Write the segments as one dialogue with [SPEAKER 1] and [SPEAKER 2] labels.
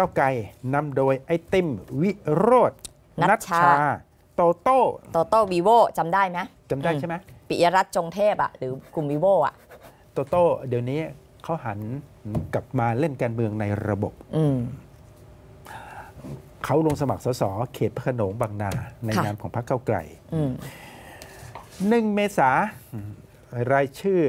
[SPEAKER 1] ก้าไกลนำโดยไอติมวิโรจนัชชา
[SPEAKER 2] โตโต้โตโต้วีโวจำได้ไหมจำได้ใช่ไหมปิยรัตน์จงเทพอ่ะหรือกลุ่มวีโวอ่ะ
[SPEAKER 1] โตโต้เดี๋ยวนี้เขาหันกลับมาเล่นการเมืองในระบบเขาลงสมัครสส เขตพระขนงบางนา ในนามของพรรคเก้าไกลหนึ่งเมษารายชื่อ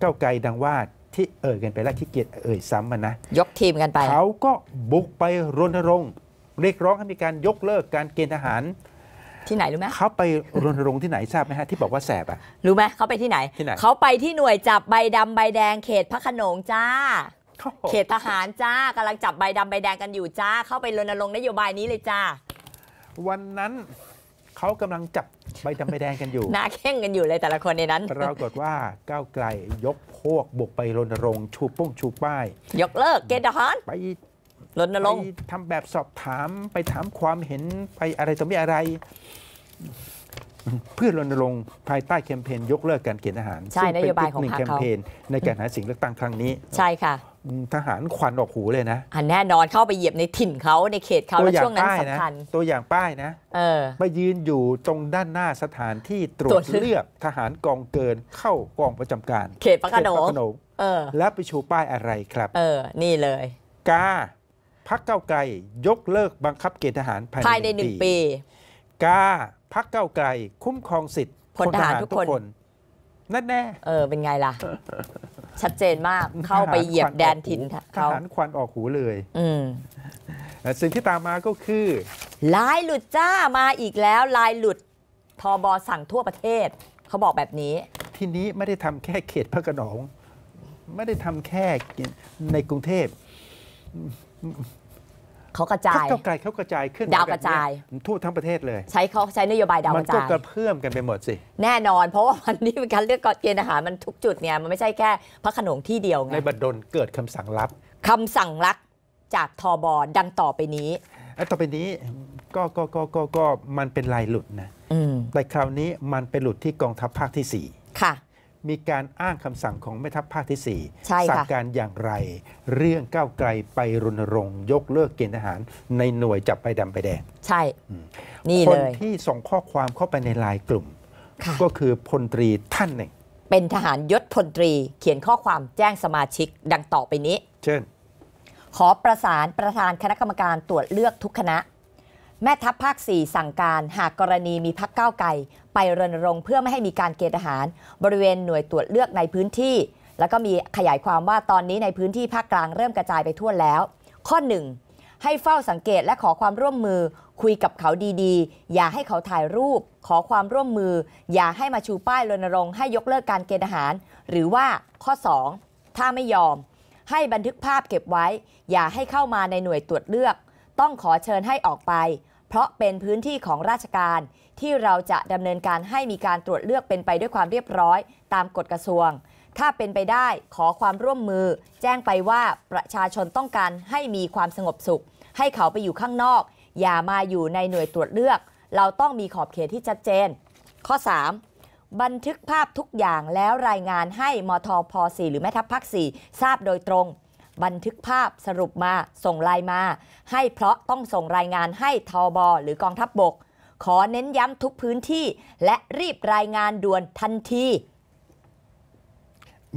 [SPEAKER 1] เก้าไกลดังว่าที่เอ่ยกันไปแล้วที่เกียิเอ่ยซ้ำมันนะ
[SPEAKER 2] ยกทีมกันไปเขาก็
[SPEAKER 1] บุกไปรณรงค์เรียกร้องให้มีการยกเลิกการเกณฑ์ทหาร
[SPEAKER 2] ที่ไหนรู้ไหมเขา
[SPEAKER 1] ไปรณรงค์ที่ไหนทราบไหมฮะที่บอกว่าแสบอ่ะ
[SPEAKER 2] รู้ไหมเขาไปที่ไหนที่ไหนเขาไปที่หน่วยจับใบดำใบแดงเขตพระขนงจ้า เขตทหารจ้ากำลังจับใบดำใบแดงกันอยู่จ้า เข้าไปรณรงค์นโยบายนี้เลยจ้า
[SPEAKER 1] วันนั้นเขากำลังจับใบดำใบแดงกันอยู่หน้า
[SPEAKER 2] แข่งกันอยู่เลยแต่ละคนในนั้นปราก
[SPEAKER 1] ฏว่าก้าวไกลยกพวกบุกไปรณรงค์ชูป้งชูป้าย
[SPEAKER 2] ยกเลิก เกณฑ์ทหารไป
[SPEAKER 1] รณรงค์ทำแบบสอบถามไปถามความเห็นไปอะไรต่อไม่อะไร เพื่อรณรงค์ภายใต้แคมเปญยกเลิกการเกณฑ์ทหารใช่นโยบายของพรรคเขาแคมเปญในการหาสิ่งเลือกตั้งครั้งนี้ ใช่ค่ะทหารควันออกหูเลยนะ อั
[SPEAKER 2] นแน่นอนเข้าไปเหยียบในถิ่นเขาในเขตเขาและช่วงนั้นสำคัญ
[SPEAKER 1] ตัวอย่างป้ายนะมายืนอยู่ตรงด้านหน้าสถานที่ตรวจเลือกทหารกองเกินเข้ากองประจำการ เขตพระขนงแล้วไปชูป้ายอะไรครับ
[SPEAKER 2] เออ นี่เลยกา
[SPEAKER 1] พักเก้าไกลยกเลิกบังคับเกณฑ์ทหารภายในหนึ่งปีกาพักเก้าไกลคุ้มครองสิทธิ์พลทหารทุกคน
[SPEAKER 2] นั่นแน่เออ เป็นไงล่ะชัดเจนมากเข้าไปเหยียบแดนถิ่นทหาร
[SPEAKER 1] ควันออกหูเลยสิ่งที่ตามมาก็คือลายหลุ
[SPEAKER 2] ดจ้ามาอีกแล้ว ลายหลุดทอบอสั่งทั่วประเทศ เขาบอกแบบนี้ ทีนี้ไม่ได้ทำแค่เขตพระกร
[SPEAKER 1] ะนอง ไม่ได้ทำแค่ในกรุงเทพเ
[SPEAKER 2] ขากระจายเขากระจายเขากระจาย ขึ้นดาวกระจายทั่วทั้งประเทศเลย ใช้เขาใช้นโยบายดาวกระจายมันก็กระเ
[SPEAKER 1] พื่อมกันไปหมดสิ
[SPEAKER 2] แน่นอนเพราะว่ามันนี่เป็นการเลือกกฎเกณฑ์อาหารมันทุกจุดเนี่ยมันไม่ใช่แค่พระขนงที่เดียวไงในบัดดลเกิดคำสั่งลับ คำสั่งลักจากทบดังต่อไปนี้
[SPEAKER 1] ต่อไปนี้ก็ก็ก็ก็ก็มันเป็นลายหลุดนะแต่คราวนี้มันเป็นหลุดที่กองทัพภาคที่4ค่ะมีการอ้างคำสั่งของแม่ทัพภาคที่4สั่งการอย่างไร เรื่องก้าวไกลไปรณรงค์ ยกเลิกเกณฑ์ทหารในหน่วยจับไปดำไปแดง ใช่นี่เลยคนที่ส่งข้อความเข้าไปในไลน์กลุ่ม ก็คือพลตรีท่านหนึ่ง
[SPEAKER 2] เป็นทหารยศพลตรีเขียนข้อความแจ้งสมาชิกดังต่อไปนี้ เช่น ขอประสานประธานคณะกรรมการตรวจเลือกทุกคณะแม่ทัพภาค 4 สั่งการหากกรณีมีพักก้าวไกลไปรณรงค์เพื่อไม่ให้มีการเกณฑ์ทหาร บริเวณหน่วยตรวจเลือกในพื้นที่ แล้วก็มีขยายความว่าตอนนี้ในพื้นที่ภาคกลางเริ่มกระจายไปทั่วแล้ว ข้อ 1 ให้เฝ้าสังเกตและขอความร่วมมือ คุยกับเขาดีๆ อย่าให้เขาถ่ายรูป ขอความร่วมมือ อย่าให้มาชูป้ายรณรงค์ ให้ยกเลิกการเกณฑ์ทหาร หรือว่าข้อ 2 ถ้าไม่ยอม ให้บันทึกภาพเก็บไว้ อย่าให้เข้ามาในหน่วยตรวจเลือก ต้องขอเชิญให้ออกไปเพราะเป็นพื้นที่ของราชการ ที่เราจะดำเนินการให้มีการตรวจเลือกเป็นไปด้วยความเรียบร้อย ตามกฎกระทรวง ถ้าเป็นไปได้ขอความร่วมมือ แจ้งไปว่าประชาชนต้องการให้มีความสงบสุข ให้เขาไปอยู่ข้างนอก อย่ามาอยู่ในหน่วยตรวจเลือก เราต้องมีขอบเขตที่ชัดเจน ข้อ 3. บันทึกภาพทุกอย่างแล้วรายงานให้มทพ .4 หรือแม่ทัพภาค4ทราบโดยตรงบันทึกภาพสรุปมาส่งลายมา ให้เพราะต้องส่งรายงานให้ทอบอหรือกองทัพบบก ขอเน้นย้ำทุกพื้นที่ และรีบรายงานด่วนทันที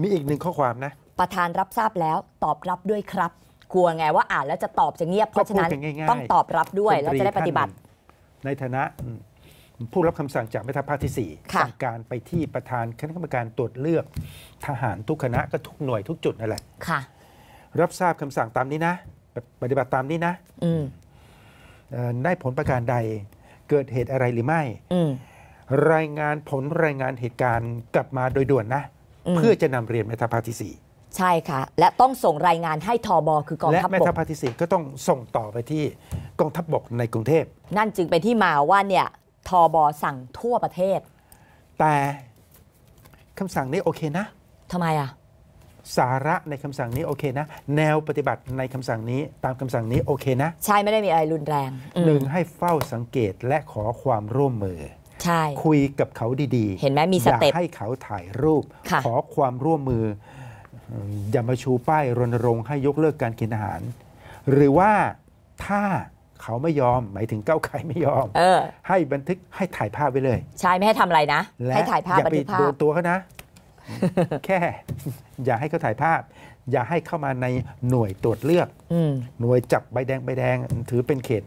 [SPEAKER 1] มีอีกหนึ่งข้อความนะ
[SPEAKER 2] ประธานรับทราบแล้วตอบรับด้วยครับ กลัวไงว่าอ่านแล้วจะตอบจะเงียบเพราะฉะนั้น ต้องตอบรับด้วย แล้วจะได้ปฏิบัติ
[SPEAKER 1] ในฐานะผู้รับคำสั่งจากแม่ทัพภาคที่4สั่งการไปที่ประธานคณะกรรมการตรวจเลือก ทหารทุกคณะก็ทุกหน่วยทุกจุดนั่นแหละค่ะรับทราบคำสั่งตามนี้นะ ปฏิบัติตามนี้นะได้ผลประการใดเกิดเหตุอะไรหรือไม่รายงานผลรายงานเหตุการณ์กลับมาโดยด่วนนะ เพื่อจะนำเรียนแม่ทัพภาคที่สี่
[SPEAKER 2] ใช่ค่ะและต้องส่งรายงานให้ทอบอคือกองทัพบก และแม่ทัพภาค
[SPEAKER 1] ที่สี่ก็ต้องส่งต่อไปที่กองทัพบกในกรุงเทพ
[SPEAKER 2] นั่นจึงเป็นที่มาว่าเนี่ยทอบอสั่งทั่วประเทศ แต่คำสั่งนี้โอเคนะทำไม
[SPEAKER 1] อ่ะสาระในคำสั่งนี้โอเค นะ แนวปฏิบัติในคำสั่งนี้ตามคำสั่งนี้โอเคนะ
[SPEAKER 2] ใช่ ไม่ได้มีอะไรรุนแรง
[SPEAKER 1] หนึ่งให้เฝ้าสังเกตและขอความร่วมมือ ใช่ คุยกับเขาดีๆ เห็นไหมมีสเต็ปให้เขาถ่ายรูป ขอความร่วมมือ อย่ามาชูป้ายรณรงค์ให้ยกเลิกการกินอาหาร หรือว่าถ้าเขาไม่ยอม หมายถึงเก้าไขไม่ยอมออให้บันทึกให้ถ่ายภาพไว้เลย
[SPEAKER 2] ใช่ไม่ให้ทำอะไรนะ ให้ถ่ายภาพบันทึกภาพโดนตัวเขานะ
[SPEAKER 1] แค่อย่าให้เขาถ่ายภาพ อย่าให้เข้ามาในหน่วยตรวจเลือกหน่วยจับใบแดงใบแดง ถือเป็นเขต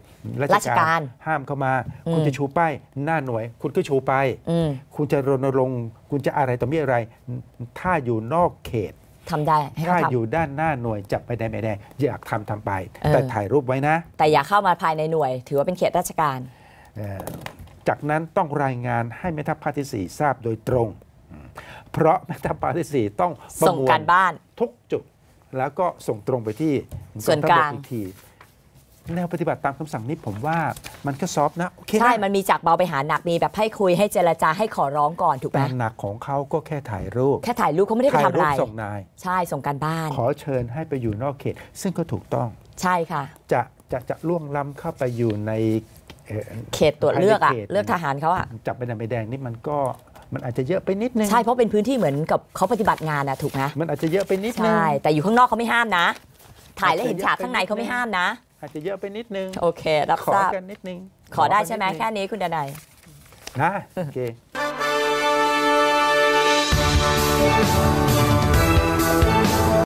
[SPEAKER 1] ราชการ ห้ามเข้ามา คุณจะชูป้ายหน้าหน่วย คุณก็ชูไปคุณจะรณรงค์ คุณจะอะไรต่อมีอะไร ถ้าอยู่นอกเขต
[SPEAKER 2] ทำได้ถ้าอยู่
[SPEAKER 1] ด้านหน้าหน่วยจับไปแดงไบแดงอยากทำทำไป แต่ถ่ายรูปไว้นะ
[SPEAKER 2] แต่อย่าเข้ามาภายในหน่วย ถือว่าเป็นเขตราชการจากนั้นต้อง
[SPEAKER 1] รายงานให้แม่ทัพภาคที่ 4 ทราบโดยตรงเพราะแมทัพภาคที่่ต้องส่งการบ้าน ทุกจุด แล้วก็ส่งตรงไปที่ส่วนกลางทีแนวปฏิบัติตามคำสั่งนี้ผมว่ามันก็ซอฟนะโอ
[SPEAKER 2] เคใช่ มันมีจากเบาไปหาหนักมีแบบให้คุยให้เจรจาให้ขอร้องก่อนถูกไหมแต่
[SPEAKER 1] หนักของเขาก็แค่ถ่ายรูปแค่ถ่ายรูปเขาไม่ได้ไปทำอะไรส่งนาย
[SPEAKER 2] ใช่ส่งการบ้าน ข
[SPEAKER 1] อเชิญให้ไปอยู่นอกเขต ซึ่งก็ถูกต้องใช่ค่ะ จะจะจะล่วงล้ำเข้าไปอยู่ในเขตตรวจเลือกอะเล
[SPEAKER 2] ือกทหารเขาอะจับไปในใบแดงนี่มันก็มันอาจจะเยอะไปนิดนึงใช่เพราะเป็นพื้นที่เหมือนกับเขาปฏิบัติงานนะถูกนะมันอาจจะเยอะไปนิดนึงใช่แต่อยู่ข้างนอกเขาไม่ห้ามนะ ถ่ายแล้วเห็นฉากข้างในเขาไม่ห้ามนะ อาจจะเยอะไปนิดนึงโอเครับทราบกันนิดนึงขอได้ใช่ไหมแค่นี้คุณดนายนะโอเค